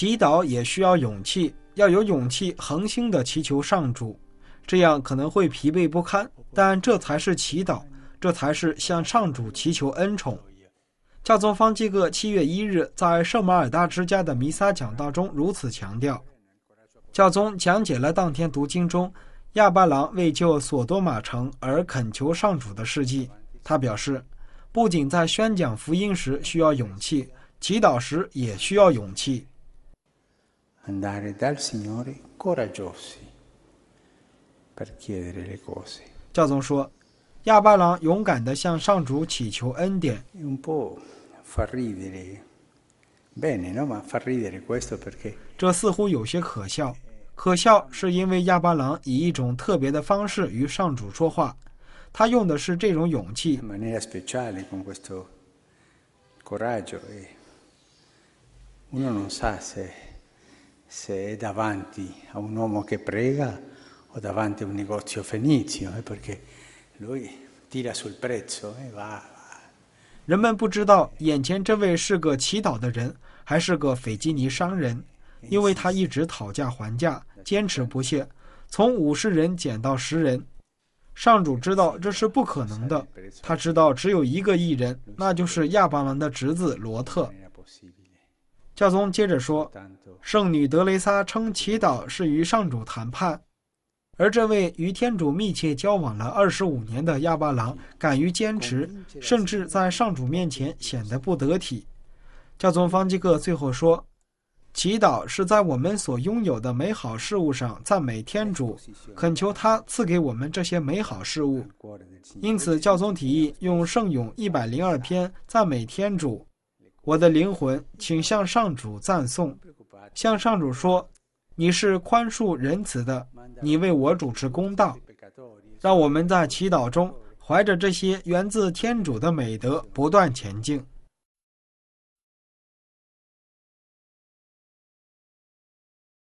祈祷也需要勇气，要有勇气恒心的祈求上主，这样可能会疲惫不堪，但这才是祈祷，这才是向上主祈求恩宠。教宗方济各七月一日在圣马尔大之家的弥撒讲道中如此强调：教宗讲解了当天读经中亚巴郎为救索多玛城而恳求上主的事迹。他表示，不仅在宣讲福音时需要勇气，祈祷时也需要勇气。教宗说：“亚巴郎勇敢地向上主祈求恩典。”这似乎有些可笑，可笑是因为亚巴郎以一种特别的方式与上主说话，他用的是这种勇气。人们不知道眼前这位是个祈祷的人，还是个斐吉尼商人，因为他一直讨价还价，坚持不懈，从五十人减到十人。上主知道这是不可能的，他知道只有一个异人，那就是亚伯兰的侄子罗特。教宗接着说：“圣女德雷莎称祈祷是与上主谈判，而这位与天主密切交往了二十五年的亚巴郎敢于坚持，甚至在上主面前显得不得体。”教宗方济各最后说：“祈祷是在我们所拥有的美好事物上赞美天主，恳求他赐给我们这些美好事物。”因此，教宗提议用圣咏一百零二篇赞美天主。我的灵魂，请向上主赞颂，向上主说：“你是宽恕仁慈的，你为我主持公道。”让我们在祈祷中怀着这些源自天主的美德不断前进。